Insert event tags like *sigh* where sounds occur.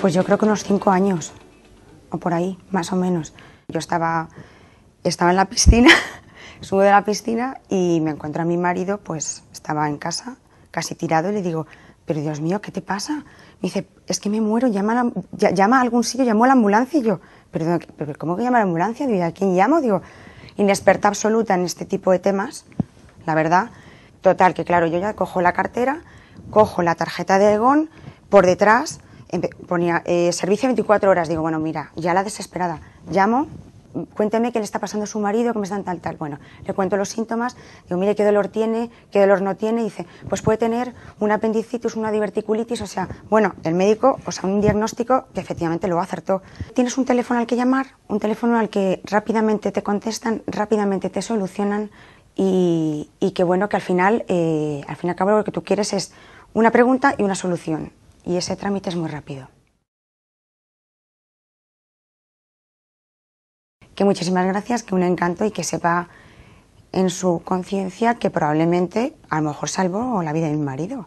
Pues yo creo que unos cinco años, o por ahí, más o menos. Yo estaba, estaba en la piscina, *laughs* subo de la piscina y me encuentro a mi marido, pues estaba en casa, casi tirado, y le digo, pero Dios mío, ¿qué te pasa? Me dice, es que me muero, llama a, llama algún sitio, llamó a la ambulancia y yo, ¿Pero, pero, ¿cómo que llama a la ambulancia? Digo, ¿a quién llamo? Digo, inexperta absoluta en este tipo de temas, la verdad. Total, que claro, yo ya cojo la cartera, cojo la tarjeta de Egon, por detrás, ponía eh, servicio 24 horas. Digo, bueno, mira, ya la desesperada. Llamo, cuénteme qué le está pasando a su marido, cómo me están tal, tal. Bueno, le cuento los síntomas, digo, mire qué dolor tiene, qué dolor no tiene. dice, pues puede tener un apendicitis, una diverticulitis. O sea, bueno, el médico, o sea, un diagnóstico que efectivamente lo acertó. Tienes un teléfono al que llamar, un teléfono al que rápidamente te contestan, rápidamente te solucionan. Y, que bueno, que al final, eh, al fin y al cabo, lo que tú quieres es una pregunta y una solución y ese trámite es muy rápido. Que muchísimas gracias, que un encanto y que sepa en su conciencia que probablemente a lo mejor salvo la vida de mi marido.